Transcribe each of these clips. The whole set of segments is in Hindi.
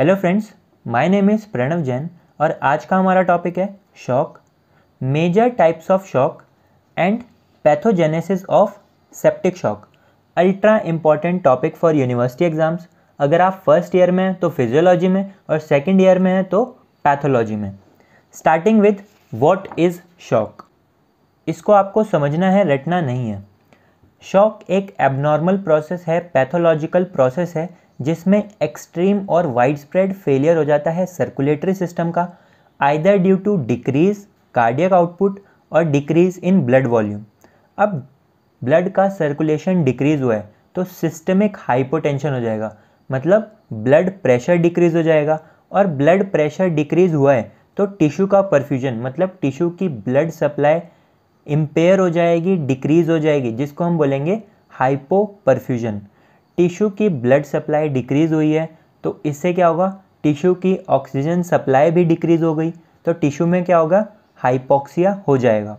Hello friends my name is Pranav Jain और आज का हमारा टॉपिक है shock major types of shock and pathogenesis of septic shock ultra important topic for university exams अगर आप फर्स्ट ईयर में हैं तो फिजियोलॉजी में और सेकेंड ईयर में हैं तो पैथोलॉजी में starting with what is shock इसको आपको समझना है रटना नहीं है शॉक एक एबनॉर्मल प्रोसेस है पैथोलॉजिकल प्रोसेस है जिसमें एक्सट्रीम और वाइड स्प्रेड फेलियर हो जाता है सर्कुलेटरी सिस्टम का either due to decrease cardiac output और डिक्रीज इन ब्लड वॉल्यूम अब ब्लड का सर्कुलेशन डिक्रीज हुआ है तो सिस्टमिक हाइपोटेंशन हो जाएगा मतलब ब्लड प्रेशर डिक्रीज हो जाएगा और ब्लड प्रेशर डिक्रीज हुआ है तो टिश्यू का परफ्यूजन मतलब टिश्यू की ब्लड सप्लाई इम्पेयर हो जाएगी डिक्रीज हो जाएगी जिसको हम बोलेंगे हाइपो परफ्यूजन टिश्यू की ब्लड सप्लाई डिक्रीज़ हुई है तो इससे क्या होगा टिश्यू की ऑक्सीजन सप्लाई भी डिक्रीज़ हो गई तो टिश्यू में क्या होगा हाइपोक्सिया हो जाएगा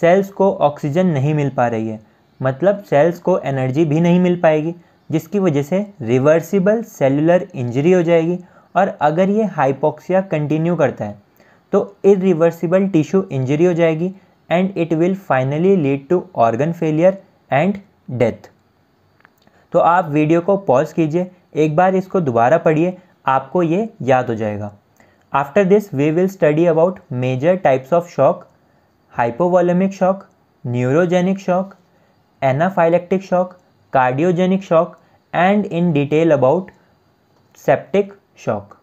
सेल्स को ऑक्सीजन नहीं मिल पा रही है मतलब सेल्स को एनर्जी भी नहीं मिल पाएगी जिसकी वजह से रिवर्सिबल सेलुलर इंजरी हो जाएगी और अगर ये हाइपोक्सिया कंटिन्यू करता है तो इरिवर्सिबल टिश्यू इंजरी हो जाएगी and it will finally lead to organ failure and death तो आप वीडियो को पॉज कीजिए एक बार इसको दोबारा पढ़िए आपको ये याद हो जाएगा after this we will study about major types of shock hypovolemic shock neurogenic shock anaphylactic shock cardiogenic shock and in detail about septic shock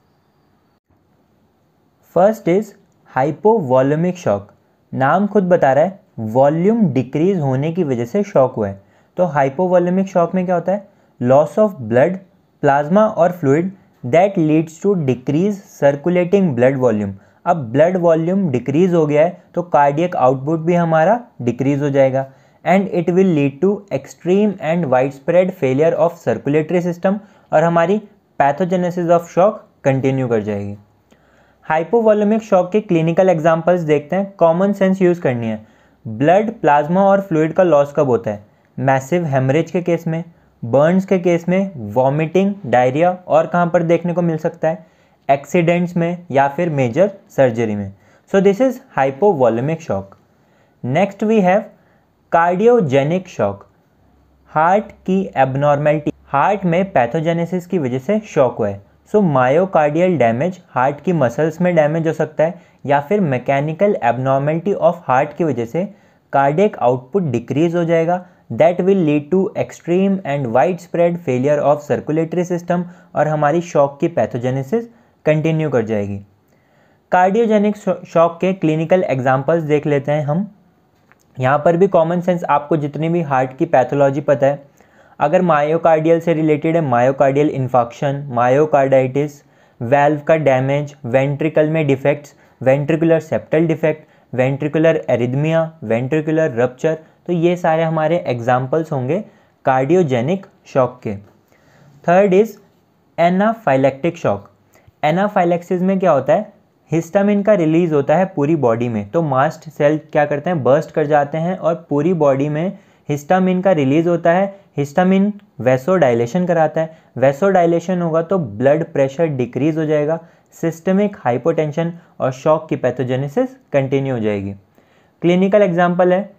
first is hypovolemic shock नाम खुद बता रहा है वॉल्यूम डिक्रीज होने की वजह से शॉक हुआ है तो हाइपोवोलेमिक शॉक में क्या होता है लॉस ऑफ ब्लड प्लाज्मा और fluid that leads to decrease circulating blood volume अब ब्लड वॉल्यूम डिक्रीज हो गया है तो कार्डियक आउटपुट भी हमारा डिक्रीज हो जाएगा and it will lead to extreme and wide spread failure of circulatory system और हमारी पैथोजेनेसिस ऑफ शॉक कंटिन्यू कर जाएगी हाइपोवोलेमिक शॉक के क्लिनिकल एग्जाम्पल्स देखते हैं कॉमन सेंस यूज़ करनी है ब्लड प्लाज्मा और फ्लूड का लॉस कब होता है मैसिव हेमरेज के केस में बर्न्स के केस में वॉमिटिंग डायरिया और कहाँ पर देखने को मिल सकता है एक्सीडेंट्स में या फिर मेजर सर्जरी में so this is hypovolemic shock next we have cardiogenic shock heart की एबनॉर्मेलिटी हार्ट में पैथोजेनेसिस की वजह से शॉक हुआ है सो मायोकार्डियल डैमेज हार्ट की मसल्स में डैमेज हो सकता है या फिर मैकेनिकल एबनॉर्मेलिटी ऑफ हार्ट की वजह से कार्डियक आउटपुट डिक्रीज हो जाएगा that will lead to extreme and wide spread failure of circulatory system और हमारी शॉक की पैथोजेनेसिस कंटिन्यू कर जाएगी कार्डियोजेनिक शॉक के क्लिनिकल एग्जाम्पल्स देख लेते हैं हम यहाँ पर भी कॉमन सेंस आपको जितनी भी हार्ट की पैथोलॉजी पता है अगर मायोकार्डियल से रिलेटेड है मायोकार्डियल इन्फॉक्शन मायोकार्डाइटिस वेल्व का डैमेज वेंट्रिकल में defects ventricular septal defect ventricular arrhythmia ventricular rupture तो ये सारे हमारे एग्जाम्पल्स होंगे कार्डियोजेनिक शॉक के third is anaphylactic shock anaphylaxis में क्या होता है हिस्टामिन का रिलीज होता है पूरी बॉडी में तो मास्ट सेल क्या करते हैं बर्स्ट कर जाते हैं और पूरी बॉडी में हिस्टामिन का रिलीज होता है हिस्टामिन वैसो डायलेशन कराता है वैसो डायलेशन होगा तो ब्लड प्रेशर डिक्रीज हो जाएगा सिस्टमिक हाइपोटेंशन और शॉक की पैथोजेनेसिस कंटिन्यू हो जाएगी क्लिनिकल एग्जाम्पल है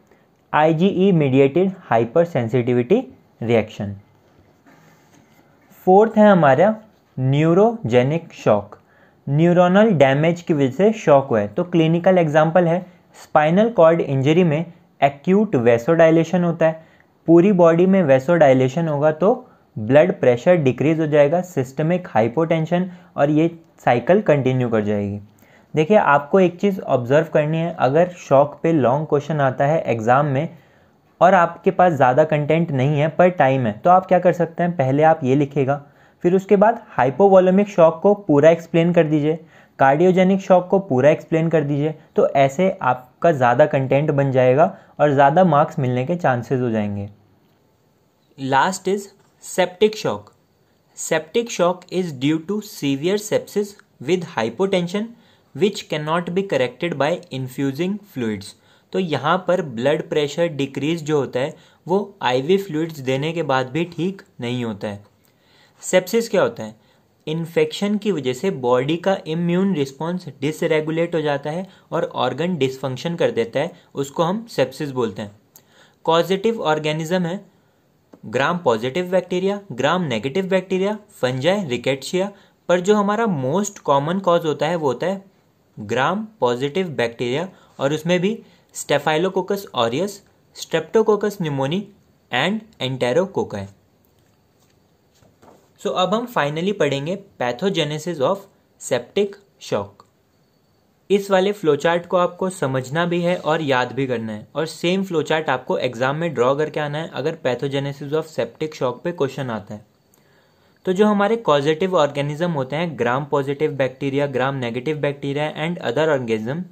IgE mediated hypersensitivity reaction. Fourth है हमारा न्यूरोजेनिक शॉक न्यूरोनल डैमेज की वजह से शॉक हुआ है तो क्लिनिकल एग्जाम्पल है स्पाइनल कॉर्ड इंजरी में एक्यूट वेसोडाइलेशन होता है पूरी बॉडी में वेसोडाइलेशन होगा तो ब्लड प्रेशर डिक्रीज हो जाएगा सिस्टमिक हाइपोटेंशन और ये साइकिल कंटिन्यू कर जाएगी देखिए आपको एक चीज़ ऑब्ज़र्व करनी है अगर शौक पे लॉन्ग क्वेश्चन आता है एग्ज़ाम में और आपके पास ज़्यादा कंटेंट नहीं है पर टाइम है तो आप क्या कर सकते हैं पहले आप ये लिखेगा फिर उसके बाद हाइपोवोलोमिक शॉक को पूरा एक्सप्लेन कर दीजिए कार्डियोजेनिक शॉक को पूरा एक्सप्लेन कर दीजिए तो ऐसे आपका ज़्यादा कंटेंट बन जाएगा और ज़्यादा मार्क्स मिलने के चांसेस हो जाएंगे last is septic shock septic shock is due to severe sepsis with hypotension which can not be corrected by infusing fluids तो यहाँ पर ब्लड प्रेशर डिक्रीज जो होता है वो आई वी फ्लूइड्स देने के बाद भी ठीक नहीं होता है सेप्सिस क्या होता है इन्फेक्शन की वजह से बॉडी का इम्यून रिस्पॉन्स डिसरेगुलेट हो जाता है और ऑर्गन डिसफंक्शन कर देता है उसको हम सेप्सिस बोलते हैं कॉजिटिव ऑर्गेनिज्म है gram positive bacteria gram negative bacteria fungi rickettsia पर जो हमारा मोस्ट कॉमन कॉज होता है वो होता है ग्राम पॉजिटिव बैक्टीरिया और उसमें भी staphylococcus aureus streptococcus pneumoniae and enterococci so अब हम फाइनली पढ़ेंगे पैथोजेनेसिस ऑफ सेप्टिक शॉक इस वाले फ्लोचार्ट को आपको समझना भी है और याद भी करना है और सेम फ्लोचार्ट आपको एग्जाम में ड्रॉ करके आना है अगर पैथोजेनेसिस ऑफ सेप्टिक शॉक पे क्वेश्चन आता है तो जो हमारे कॉजिटिव ऑर्गेनिज्म होते हैं gram positive bacteria gram negative bacteria and other organism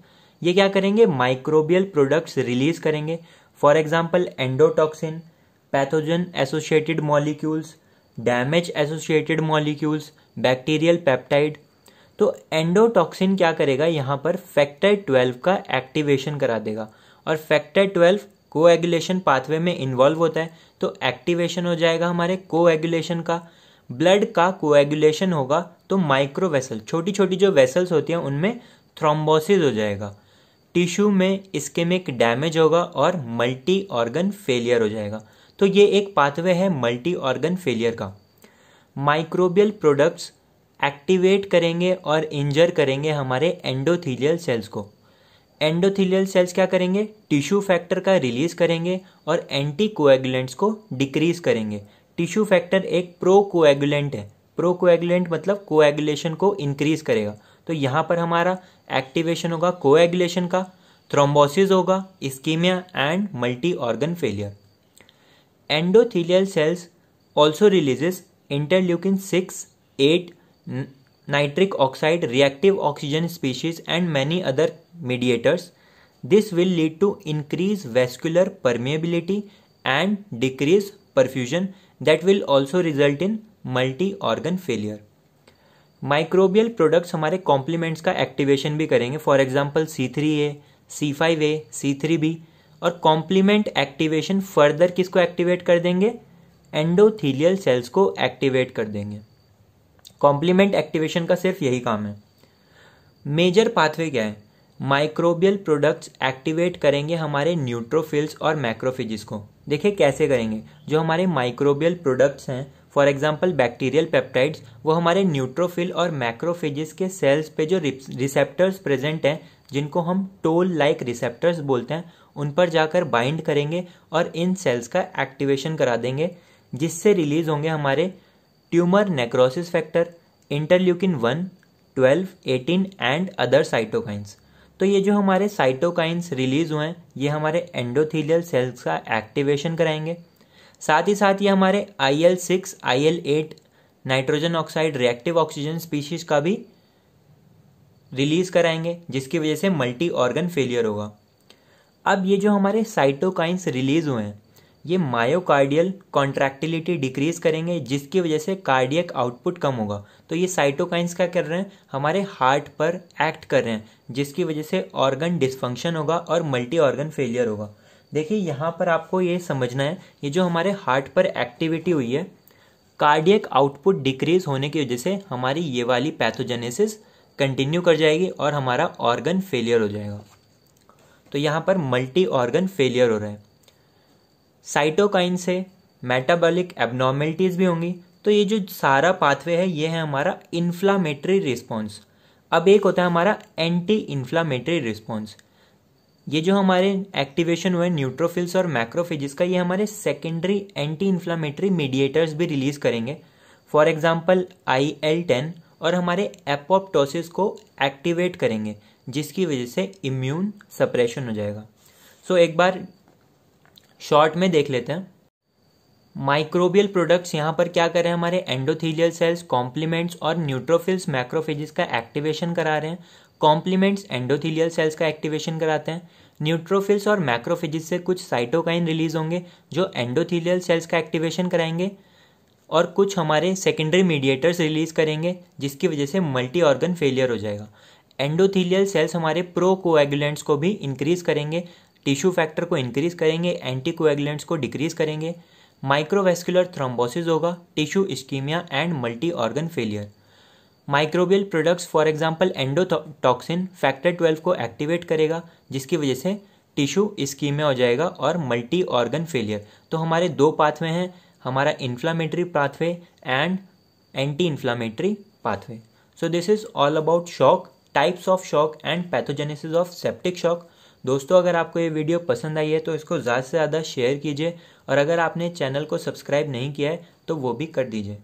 ये क्या करेंगे माइक्रोबियल प्रोडक्ट्स रिलीज करेंगे for example endotoxin pathogen associated molecules damage associated molecules bacterial peptide तो एंडोटॉक्सिन क्या करेगा यहाँ पर फैक्टर ट्वेल्व का एक्टिवेशन करा देगा और फैक्टर ट्वेल्व को पाथवे में इन्वॉल्व होता है तो एक्टिवेशन हो जाएगा हमारे को का ब्लड का कोएगुलेशन होगा तो माइक्रो वेसल छोटी छोटी जो वेसल्स होती हैं उनमें थ्रोम्बोसिस हो जाएगा टिश्यू में इस्केमिक डैमेज होगा और मल्टी ऑर्गन फेलियर हो जाएगा तो ये एक पाथवे है मल्टी ऑर्गन फेलियर का माइक्रोबियल प्रोडक्ट्स एक्टिवेट करेंगे और इंजर करेंगे हमारे एंडोथीलियल सेल्स को एंडोथीलियल सेल्स क्या करेंगे टिश्यू फैक्टर का रिलीज करेंगे और एंटी कोएगुलेंट्स को डिक्रीज करेंगे टिश्यू फैक्टर एक प्रो कोएगुलेंट है प्रो कोएगुलेंट मतलब कोएगुलेशन को इंक्रीज करेगा तो यहाँ पर हमारा एक्टिवेशन होगा कोएगुलेशन का थ्रोम्बोसिस होगा ischaemia and multi organ failure endothelial cells also releases interleukin six eight nitric oxide reactive oxygen species and many other mediators this will lead to increase vascular permeability and decrease perfusion that will also result in multi organ failure microbial products हमारे कॉम्प्लीमेंट्स का एक्टिवेशन भी करेंगे for example C three A C five A C three B और कॉम्प्लीमेंट एक्टिवेशन फर्दर किसको एक्टिवेट कर देंगे एंडोथीलियल सेल्स को एक्टिवेट कर देंगे कॉम्प्लीमेंट एक्टिवेशन का सिर्फ यही काम है मेजर पाथवे क्या है माइक्रोबियल प्रोडक्ट्स एक्टिवेट करेंगे हमारे न्यूट्रोफिल्स और मैक्रोफिजिस को देखिए कैसे करेंगे जो हमारे माइक्रोबियल प्रोडक्ट्स हैं फॉर एग्जाम्पल बैक्टीरियल पेप्टाइड्स वो हमारे न्यूट्रोफिल और मैक्रोफिजिस के सेल्स पे जो रिसेप्टर्स प्रेजेंट हैं जिनको हम टोल लाइक रिसेप्टर्स बोलते हैं उन पर जाकर बाइंड करेंगे और इन सेल्स का एक्टिवेशन करा देंगे जिससे रिलीज होंगे हमारे tumour necrosis factor interleukin one twelve eighteen and other cytokines तो ये जो हमारे साइटोकाइंस रिलीज हुए हैं ये हमारे एंडोथीलियल सेल्स का एक्टिवेशन कराएंगे साथ ही साथ ये हमारे I L six I L eight nitrogen oxide reactive oxygen species का भी रिलीज कराएंगे जिसकी वजह से मल्टी ऑर्गन फेलियर होगा अब ये जो हमारे साइटोकाइंस रिलीज हुए हैं ये मायोकार्डियल कॉन्ट्रैक्टिलिटी डिक्रीज करेंगे जिसकी वजह से कार्डियक आउटपुट कम होगा तो ये साइटोकाइंस क्या कर रहे हैं हमारे हार्ट पर एक्ट कर रहे हैं जिसकी वजह से ऑर्गन डिसफंक्शन होगा और मल्टी ऑर्गन फेलियर होगा देखिए यहाँ पर आपको ये समझना है ये जो हमारे हार्ट पर एक्टिविटी हुई है कार्डियक आउटपुट डिक्रीज होने की वजह से हमारी ये वाली पैथोजेनेसिस कंटिन्यू कर जाएगी और हमारा ऑर्गन फेलियर हो जाएगा तो यहाँ पर मल्टी ऑर्गन फेलियर हो रहा है साइटोकाइन से मेटाबॉलिक एबनॉर्मेलिटीज़ भी होंगी तो ये जो सारा पाथवे है ये है हमारा इन्फ्लामेटरी रिस्पॉन्स अब एक होता है हमारा एंटी इन्फ्लामेटरी रिस्पॉन्स ये जो हमारे एक्टिवेशन हुए न्यूट्रोफिल्स और मैक्रोफेजिस का ये हमारे सेकेंडरी एंटी इन्फ्लामेटरी मीडिएटर्स भी रिलीज़ करेंगे for example I L ten और हमारे एपोप्टोसिस को एक्टिवेट करेंगे जिसकी वजह से इम्यून सप्रेशन हो जाएगा सो so, एक बार शॉर्ट में देख लेते हैं माइक्रोबियल प्रोडक्ट्स यहाँ पर क्या कर रहे हैं हमारे एंडोथीलियल सेल्स कॉम्प्लीमेंट्स और न्यूट्रोफिल्स मैक्रोफेजिस का एक्टिवेशन करा रहे हैं कॉम्प्लीमेंट्स एंडोथीलियल सेल्स का एक्टिवेशन कराते हैं न्यूट्रोफिल्स और मैक्रोफेजिस से कुछ साइटोकाइन रिलीज होंगे जो एंडोथीलियल सेल्स का एक्टिवेशन कराएंगे और कुछ हमारे सेकेंडरी मीडिएटर्स रिलीज करेंगे जिसकी वजह से मल्टी ऑर्गन फेलियर हो जाएगा एंडोथीलियल सेल्स हमारे प्रो कोएगुलेंट्स को भी इंक्रीज करेंगे टिश्यू फैक्टर को इंक्रीज करेंगे एंटीकोएगुलेंट्स को डिक्रीज करेंगे माइक्रोवेस्कुलर थ्रोम्बोसिस होगा tissue ischaemia and multi organ failure microbial products for example endotoxin factor twelve को एक्टिवेट करेगा जिसकी वजह से टिश्यू इस्कीमिया हो जाएगा और मल्टी ऑर्गन फेलियर तो हमारे दो पाथवे हैं हमारा inflammatory pathway and anti inflammatory pathway so this is all about shock types of shock and pathogenesis of septic shock दोस्तों अगर आपको ये वीडियो पसंद आई है तो इसको ज़्यादा से ज़्यादा शेयर कीजिए और अगर आपने चैनल को सब्सक्राइब नहीं किया है तो वो भी कर दीजिए